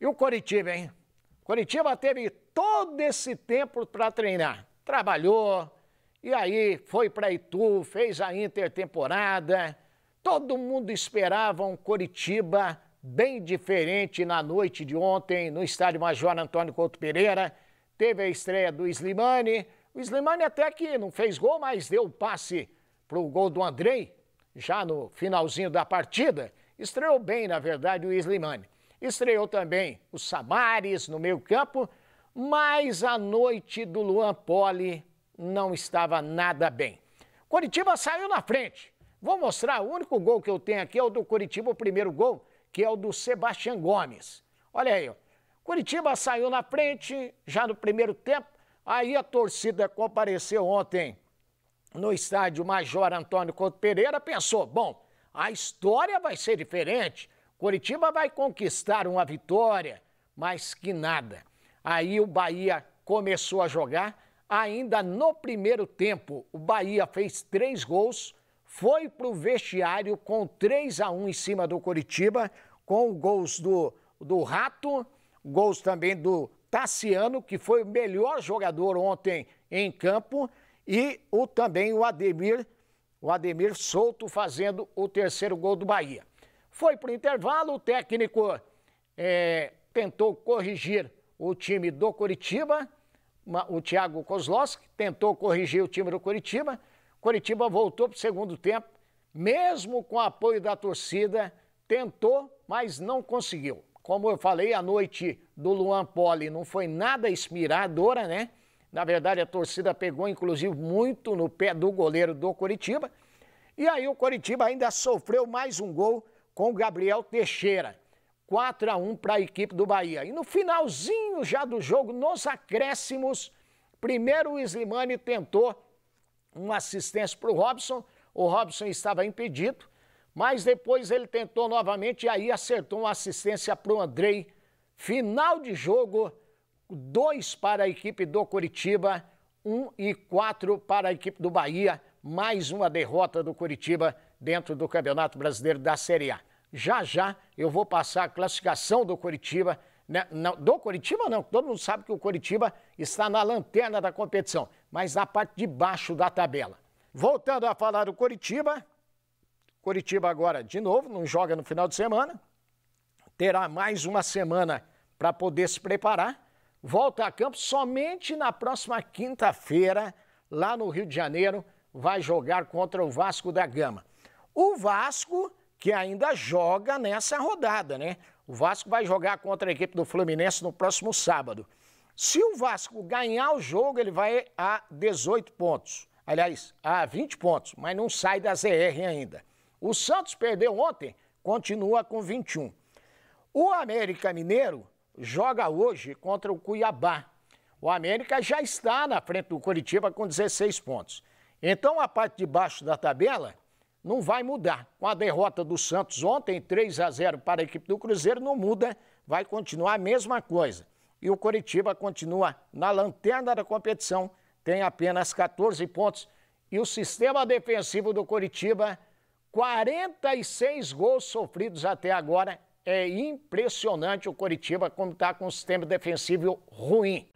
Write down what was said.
E o Coritiba, hein? Coritiba teve todo esse tempo para treinar. Trabalhou, e aí foi para Itu, fez a intertemporada. Todo mundo esperava um Coritiba bem diferente na noite de ontem no estádio Major Antônio Couto Pereira. Teve a estreia do Slimani. O Slimani até que não fez gol, mas deu o passe para o gol do Andrei, já no finalzinho da partida. Estreou bem, na verdade, o Slimani. Estreou também o Samares no meio-campo, mas a noite do Luan Poli não estava nada bem. Curitiba saiu na frente. Vou mostrar, o único gol que eu tenho aqui é o do Curitiba, o primeiro gol, que é o do Sebastião Gomes. Olha aí, ó. Curitiba saiu na frente já no primeiro tempo. Aí a torcida compareceu ontem no estádio Major Antônio Couto Pereira, pensou, bom, a história vai ser diferente. Coritiba vai conquistar uma vitória, mas que nada. Aí o Bahia começou a jogar. Ainda no primeiro tempo, o Bahia fez três gols, foi para o vestiário com 3 a 1 em cima do Coritiba, com gols do, do Rato, gols também do Tassiano, que foi o melhor jogador ontem em campo, e o, também o Ademir, o Ademir Souto fazendo o terceiro gol do Bahia. Foi para o intervalo, o técnico é, tentou corrigir o time do Curitiba, o Thiago Kozlowski tentou corrigir o time do Curitiba. Curitiba voltou para o segundo tempo, mesmo com o apoio da torcida, tentou, mas não conseguiu. Como eu falei, a noite do Luan Poli não foi nada inspiradora, né? Na verdade, a torcida pegou, inclusive, muito no pé do goleiro do Curitiba. E aí o Curitiba ainda sofreu mais um gol com o Gabriel Teixeira. 4 a 1 para a equipe do Bahia. E no finalzinho já do jogo, nos acréscimos, primeiro o Slimani tentou uma assistência para o Robson. O Robson estava impedido, mas depois ele tentou novamente e aí acertou uma assistência para o Andrei. Final de jogo, 2 para a equipe do Curitiba, 1 um e 4 para a equipe do Bahia. Mais uma derrota do Curitiba dentro do Campeonato Brasileiro da Série A. Já já eu vou passar a classificação do Coritiba. Né? Não, do Coritiba não, todo mundo sabe que o Coritiba está na lanterna da competição, mas na parte de baixo da tabela. Voltando a falar do Coritiba, Coritiba agora de novo, não joga no final de semana, terá mais uma semana para poder se preparar. Volta a campo somente na próxima quinta-feira, lá no Rio de Janeiro, vai jogar contra o Vasco da Gama. O Vasco, que ainda joga nessa rodada, né? O Vasco vai jogar contra a equipe do Fluminense no próximo sábado. Se o Vasco ganhar o jogo, ele vai a 18 pontos. Aliás, a 20 pontos, mas não sai da ZR ainda. O Santos perdeu ontem, continua com 21. O América Mineiro joga hoje contra o Cuiabá. O América já está na frente do Curitiba com 16 pontos. Então, a parte de baixo da tabela, não vai mudar. Com a derrota do Santos ontem, 3 a 0 para a equipe do Cruzeiro, não muda, vai continuar a mesma coisa. E o Coritiba continua na lanterna da competição, tem apenas 14 pontos. E o sistema defensivo do Coritiba, 46 gols sofridos até agora. É impressionante o Coritiba como está com um sistema defensivo ruim.